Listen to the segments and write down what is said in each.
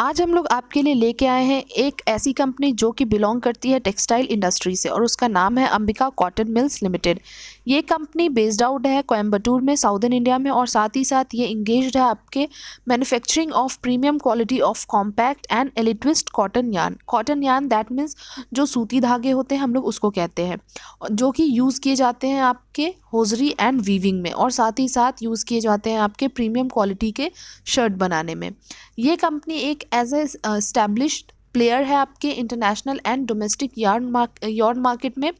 आज हम लोग आपके लिए लेके आए हैं एक ऐसी कंपनी जो कि बिलोंग करती है टेक्सटाइल इंडस्ट्री से और उसका नाम है अंबिका कॉटन मिल्स लिमिटेड ये कंपनी बेस्ड आउट है कोयम्बटूर में साउदर्न इंडिया में और साथ ही साथ ये इंगेज है आपके manufacturing of premium quality of compact and elitwist cotton yarn cotton yarn that means जो सूती धागे होते हैं हम लोग उसको कहते हैं जो कि यूज़ किए जाते हैं आप आपके होजरी एंड वीविंग में और साथ ही साथ यूज़ किए जाते हैं आपके प्रीमियम क्वालिटी के शर्ट बनाने में ये कंपनी एक एज ए स्टैब्लिश्ड प्लेयर है आपके international and domestic yard mark yard market में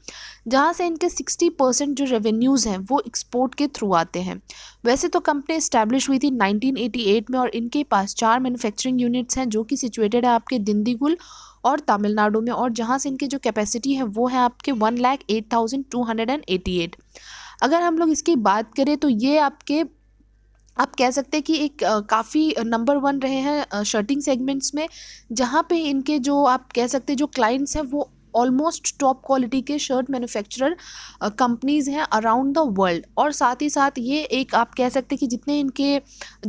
जहाँ से इनके 60 परसेंट जो रेवेन्यूज़ हैं वो एक्सपोर्ट के थ्रू आते हैं वैसे तो कंपनी इस्टेब्लिश हुई थी 1988 में और इनके पास चार मैन्युफैक्चरिंग यूनिट्स हैं जो कि सिचुएटेड है आपके दिंदीगुल और तमिलनाडु में और जहाँ से इनकी जो कैपेसिटी है वो है आपके one lakh eight thousand two hundred and eighty eight अगर हम लोग इसकी बात करें तो ये आपके आप कह सकते हैं कि एक काफ़ी नंबर वन रहे हैं शर्टिंग सेगमेंट्स में जहाँ पे इनके जो आप कह सकते हैं जो क्लाइंट्स हैं वो ऑलमोस्ट टॉप क्वालिटी के शर्ट मैन्युफैक्चरर कंपनीज़ हैं अराउंड द वर्ल्ड और साथ ही साथ ये एक आप कह सकते हैं कि जितने इनके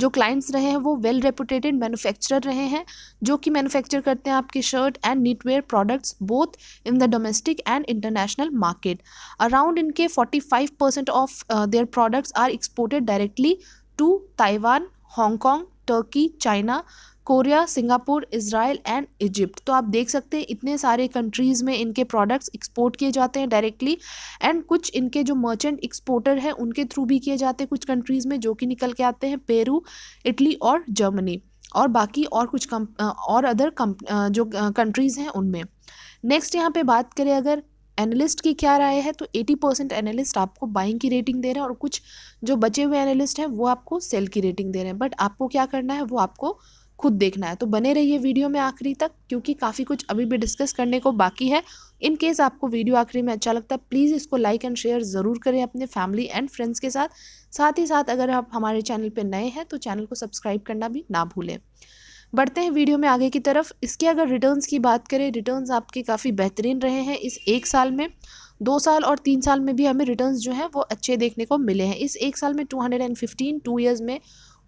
जो क्लाइंट्स रहे हैं वो वेल रेपुटेटेड मैन्युफैक्चरर रहे हैं जो कि मैन्युफैक्चर करते हैं आपके shirt and knitwear products both in the domestic and international market around इनके forty five percent of their products are exported directly to Taiwan Hong Kong Turkey China Korea Singapore Israel and Egypt तो आप देख सकते हैं इतने सारे countries में इनके प्रोडक्ट्स एक्सपोर्ट किए जाते हैं डायरेक्टली एंड कुछ इनके जो मर्चेंट एक्सपोर्टर हैं उनके थ्रू भी किए जाते हैं कुछ कंट्रीज़ में जो कि निकल के आते हैं पेरू इटली और जर्मनी और बाकी और कुछ कम और अदर कम जो कंट्रीज़ हैं उनमें नेक्स्ट यहाँ पे बात करें अगर एनालिस्ट की क्या राय है तो 80 परसेंट एनालिस्ट आपको बाइंग की रेटिंग दे रहे हैं और कुछ जो बचे हुए एनालिस्ट हैं वो आपको सेल की रेटिंग दे रहे हैं बट आपको क्या करना है वो आपको खुद देखना है तो बने रहिए वीडियो में आखिरी तक क्योंकि काफ़ी कुछ अभी भी डिस्कस करने को बाकी है इन केस आपको वीडियो आखिरी में अच्छा लगता है प्लीज़ इसको लाइक एंड शेयर ज़रूर करें अपने फैमिली एंड फ्रेंड्स के साथ साथ ही साथ अगर आप हमारे चैनल पर नए हैं तो चैनल को सब्सक्राइब करना भी ना भूलें बढ़ते हैं वीडियो में आगे की तरफ इसके अगर रिटर्न्स की बात करें रिटर्न्स आपके काफ़ी बेहतरीन रहे हैं इस एक साल में दो साल और तीन साल में भी हमें रिटर्न्स जो हैं वो अच्छे देखने को मिले हैं इस एक साल में two hundred and fifteen two years में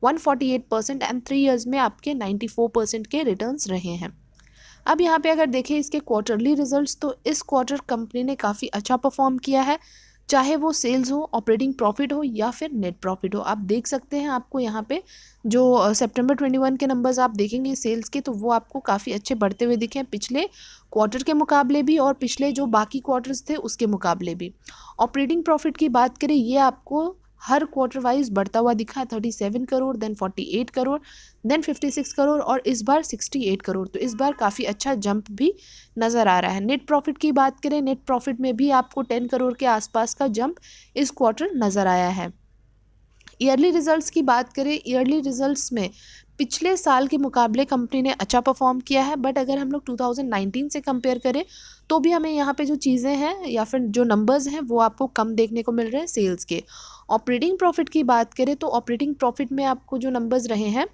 148 परसेंट एंड थ्री ईयर्स में आपके 94 परसेंट के रिटर्न्स रहे हैं अब यहाँ पे अगर देखें इसके क्वार्टरली रिजल्ट्स तो इस क्वार्टर कंपनी ने काफ़ी अच्छा परफॉर्म किया है चाहे वो सेल्स हो ऑपरेटिंग प्रॉफिट हो या फिर नेट प्रॉफिट हो आप देख सकते हैं आपको यहाँ पे जो सितंबर 21 के नंबर्स आप देखेंगे सेल्स के तो वो आपको काफ़ी अच्छे बढ़ते हुए दिखे हैं पिछले क्वार्टर के मुकाबले भी और पिछले जो बाकी क्वार्टर्स थे उसके मुकाबले भी ऑपरेटिंग प्रॉफिट की बात करें ये आपको हर क्वार्टर वाइज बढ़ता हुआ दिखा thirty seven crore then forty eight crore then fifty six crore और इस बार सिक्सटी एट करोड़ तो इस बार काफ़ी अच्छा जंप भी नज़र आ रहा है नेट प्रॉफिट की बात करें नेट प्रॉफिट में भी आपको टेन करोड़ के आसपास का जंप इस क्वार्टर नज़र आया है ईयरली रिजल्ट्स की बात करें ईयरली रिजल्ट्स में पिछले साल के मुकाबले कंपनी ने अच्छा परफॉर्म किया है बट अगर हम लोग 2019 से कंपेयर करें तो भी हमें यहाँ पे जो चीज़ें हैं या फिर जो नंबर्स हैं वो आपको कम देखने को मिल रहे हैं सेल्स के ऑपरेटिंग प्रॉफिट की बात करें तो ऑपरेटिंग प्रॉफिट में आपको जो नंबर्स रहे हैं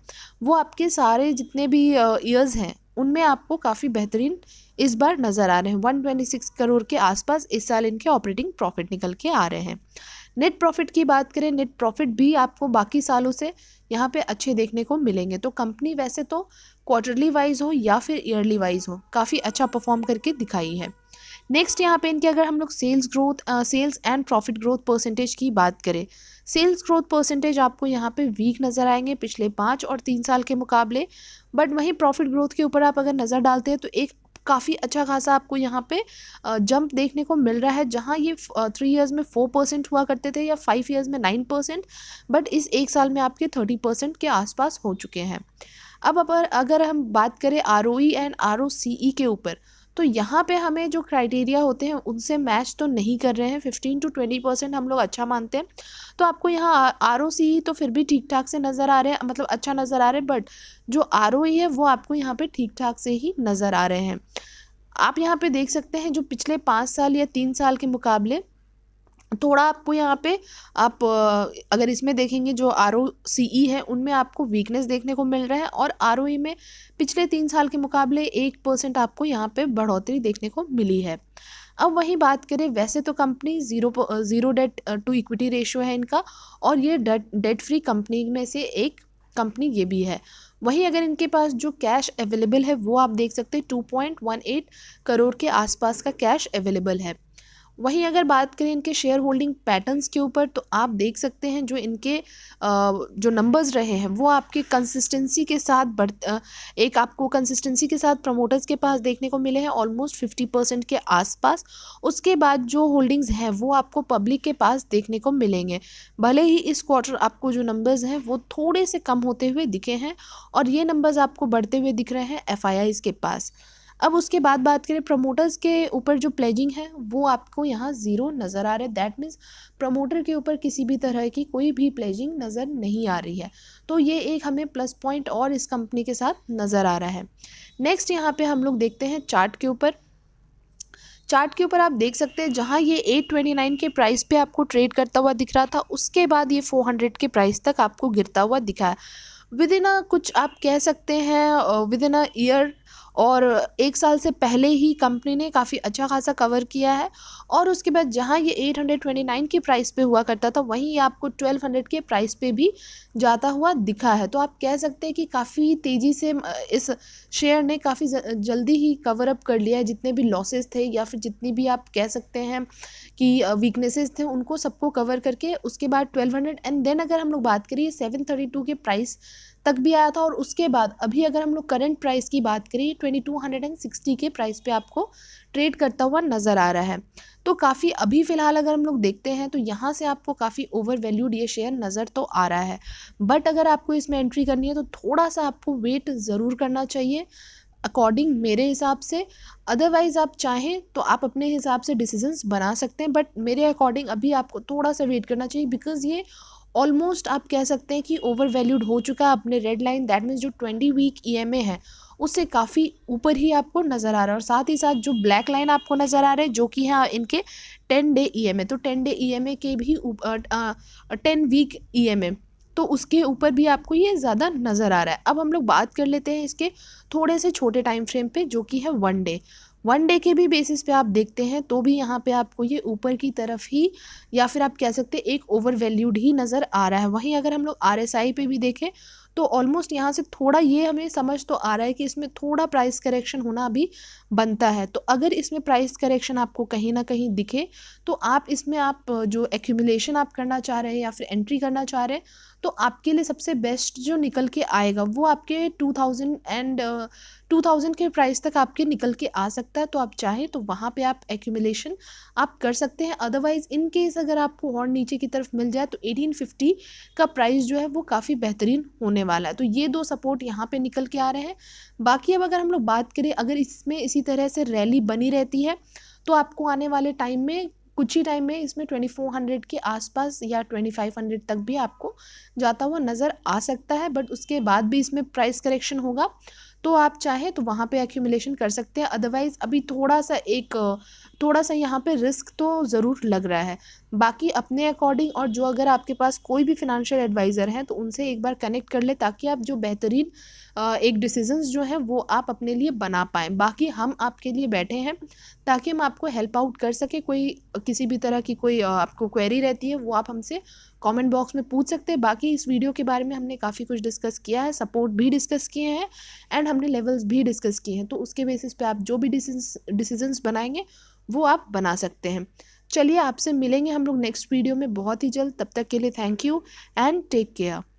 वो आपके सारे जितने भी ईयर्स हैं उनमें आपको काफ़ी बेहतरीन इस बार नज़र आ रहे हैं 126 करोड़ के आसपास इस साल इनके ऑपरेटिंग प्रॉफिट निकल के आ रहे हैं नेट प्रॉफिट की बात करें नेट प्रॉफिट भी आपको बाकी सालों से यहाँ पे अच्छे देखने को मिलेंगे तो कंपनी वैसे तो क्वार्टरली वाइज हो या फिर ईयरली वाइज हो काफ़ी अच्छा परफॉर्म करके दिखाई है नेक्स्ट यहाँ पे इनकी अगर हम लोग sales growth sales and profit growth percentage की बात करें सेल्स ग्रोथ परसेंटेज आपको यहाँ पे वीक नज़र आएंगे पिछले पाँच और तीन साल के मुकाबले बट वहीं प्रॉफिट ग्रोथ के ऊपर आप अगर नज़र डालते हैं तो एक काफ़ी अच्छा खासा आपको यहाँ पे जंप देखने को मिल रहा है जहाँ ये थ्री इयर्स में फोर परसेंट हुआ करते थे या फाइव इयर्स में नाइन परसेंट बट इस एक साल में आपके थर्टी परसेंट के आसपास हो चुके हैं अब अगर हम बात करें R O E and R O C E के ऊपर तो यहाँ पे हमें जो क्राइटेरिया होते हैं उनसे मैच तो नहीं कर रहे हैं फिफ्टीन टू ट्वेंटी परसेंट हम लोग अच्छा मानते हैं तो आपको यहाँ आर तो फिर भी ठीक ठाक से नज़र आ रहे हैं मतलब अच्छा नज़र आ रहे हैं बट जो आर e है वो आपको यहाँ पर ठीक ठाक से ही नज़र आ रहे हैं आप यहाँ पर देख सकते हैं जो पिछले पाँच साल या तीन साल के मुकाबले थोड़ा आपको यहाँ पे आप अगर इसमें देखेंगे जो आर ओ सी ई है उनमें आपको वीकनेस देखने को मिल रहा है और आर ओ ई में पिछले तीन साल के मुकाबले एक परसेंट आपको यहाँ पे बढ़ोतरी देखने को मिली है अब वहीं बात करें वैसे तो company zero zero debt to equity ratio है इनका और ये डेट डेट फ्री कंपनी में से एक कंपनी ये भी है वहीं अगर इनके पास जो कैश अवेलेबल है वो आप देख सकते हैं two point one eight crore के आसपास का कैश अवेलेबल है वहीं अगर बात करें इनके शेयर होल्डिंग पैटर्न्स के ऊपर तो आप देख सकते हैं जो इनके जो नंबर्स रहे हैं वो आपके कंसिस्टेंसी के साथ बढ़ एक आपको कंसिस्टेंसी के साथ प्रमोटर्स के पास देखने को मिले हैं ऑलमोस्ट फिफ्टी परसेंट के आसपास उसके बाद जो होल्डिंग्स हैं वो आपको पब्लिक के पास देखने को मिलेंगे भले ही इस क्वार्टर आपको जो नंबर्स हैं वो थोड़े से कम होते हुए दिखे हैं और ये नंबर्स आपको बढ़ते हुए दिख रहे हैं एफ के पास अब उसके बाद बात करें प्रमोटर्स के ऊपर जो प्लेजिंग है वो आपको यहाँ ज़ीरो नज़र आ रहा है दैट मीन्स प्रमोटर के ऊपर किसी भी तरह की कोई भी प्लेजिंग नज़र नहीं आ रही है तो ये एक हमें प्लस पॉइंट और इस कंपनी के साथ नज़र आ रहा है नेक्स्ट यहाँ पे हम लोग देखते हैं चार्ट के ऊपर चार्ट के ऊपर आप देख सकते हैं जहाँ ये 829 के प्राइस पे आपको ट्रेड करता हुआ दिख रहा था उसके बाद ये 400 के प्राइस तक आपको गिरता हुआ दिखा है विद इन अ कुछ आप कह सकते हैं विद इन अ ईयर और एक साल से पहले ही कंपनी ने काफ़ी अच्छा खासा कवर किया है और उसके बाद जहाँ ये 829 के प्राइस पे हुआ करता था वहीं आपको 1200 के प्राइस पे भी जाता हुआ दिखा है तो आप कह सकते हैं कि काफ़ी तेज़ी से इस शेयर ने काफ़ी जल्दी ही कवर अप कर लिया है जितने भी लॉसेस थे या फिर जितनी भी आप कह सकते हैं कि वीकनेसेस थे उनको सबको कवर करके उसके बाद ट्वेल्व एंड देन अगर हम लोग बात करिए सेवन के प्राइस तक भी आया था और उसके बाद अभी अगर हम लोग करंट प्राइस की बात करें ट्वेंटी के प्राइस पे आपको ट्रेड करता हुआ नज़र आ रहा है तो काफ़ी अभी फ़िलहाल अगर हम लोग देखते हैं तो यहाँ से आपको काफ़ी ओवर वैल्यूड ये शेयर नज़र तो आ रहा है बट अगर आपको इसमें एंट्री करनी है तो थोड़ा सा आपको वेट ज़रूर करना चाहिए अकॉर्डिंग मेरे हिसाब से अदरवाइज़ आप चाहें तो आप अपने हिसाब से डिसीजंस बना सकते हैं बट मेरे अकॉर्डिंग अभी आपको थोड़ा सा वेट करना चाहिए बिकॉज़ ये ऑलमोस्ट आप कह सकते हैं कि ओवर वैल्यूड हो चुका है अपने रेड लाइन दैट मीन्स जो ट्वेंटी वीक ई है उससे काफ़ी ऊपर ही आपको नज़र आ रहा है और साथ ही साथ जो ब्लैक लाइन आपको नज़र आ रहा है जो कि है इनके टेन डे ई तो टेन डे ई के भी टेन वीक ई तो उसके ऊपर भी आपको ये ज़्यादा नज़र आ रहा है अब हम लोग बात कर लेते हैं इसके थोड़े से छोटे टाइम फ्रेम पर जो कि है वन डे वन डे के भी बेसिस पे आप देखते हैं तो भी यहाँ पे आपको ये ऊपर की तरफ ही या फिर आप कह सकते हैं एक ओवर वैल्यूड ही नज़र आ रहा है वहीं अगर हम लोग आर पे भी देखें तो ऑलमोस्ट यहाँ से थोड़ा ये हमें समझ तो आ रहा है कि इसमें थोड़ा प्राइस करेक्शन होना अभी बनता है तो अगर इसमें प्राइस करेक्शन आपको कहीं ना कहीं दिखे तो आप इसमें आप जो एक्यूमुलेशन आप करना चाह रहे हैं या फिर एंट्री करना चाह रहे हैं तो आपके लिए सबसे बेस्ट जो निकल के आएगा वो आपके two thousand and two thousand के प्राइस तक आपके निकल के आ सकता है तो आप चाहें तो वहाँ पे आप एक्यूमुलेशन आप कर सकते हैं अदरवाइज़ इन केस अगर आपको और नीचे की तरफ मिल जाए तो एटीन फिफ्टी का प्राइस जो है वो काफ़ी बेहतरीन होने होने वाला है तो ये दो सपोर्ट यहाँ पे निकल के आ रहे हैं बाकी अब अगर हम लोग बात करें अगर इसमें इसी तरह से रैली बनी रहती है तो आपको आने वाले टाइम में कुछ ही टाइम में इसमें 2400 के आसपास या 2500 तक भी आपको जाता हुआ नज़र आ सकता है बट उसके बाद भी इसमें प्राइस करेक्शन होगा तो आप चाहे तो वहाँ पे एक्यूमुलेशन कर सकते हैं अदरवाइज़ अभी थोड़ा सा एक थोड़ा सा यहाँ पे रिस्क तो ज़रूर लग रहा है बाकी अपने अकॉर्डिंग और जो अगर आपके पास कोई भी फिनंशियल एडवाइज़र हैं तो उनसे एक बार कनेक्ट कर ले ताकि आप जो बेहतरीन एक डिसीजंस जो हैं वो आप अपने लिए बना पाएँ बाकी हम आपके लिए बैठे हैं ताकि हम आपको हेल्प आउट कर सकें कोई किसी भी तरह की कोई आपको क्वेरी रहती है वो आप हमसे कमेंट बॉक्स में पूछ सकते हैं बाकी इस वीडियो के बारे में हमने काफ़ी कुछ डिस्कस किया है सपोर्ट भी डिस्कस किए हैं एंड हमने लेवल्स भी डिस्कस किए हैं तो उसके बेसिस पे आप जो भी डिसीजंस डिसीजंस बनाएंगे वो आप बना सकते हैं चलिए आपसे मिलेंगे हम लोग नेक्स्ट वीडियो में बहुत ही जल्द तब तक के लिए thank you and take care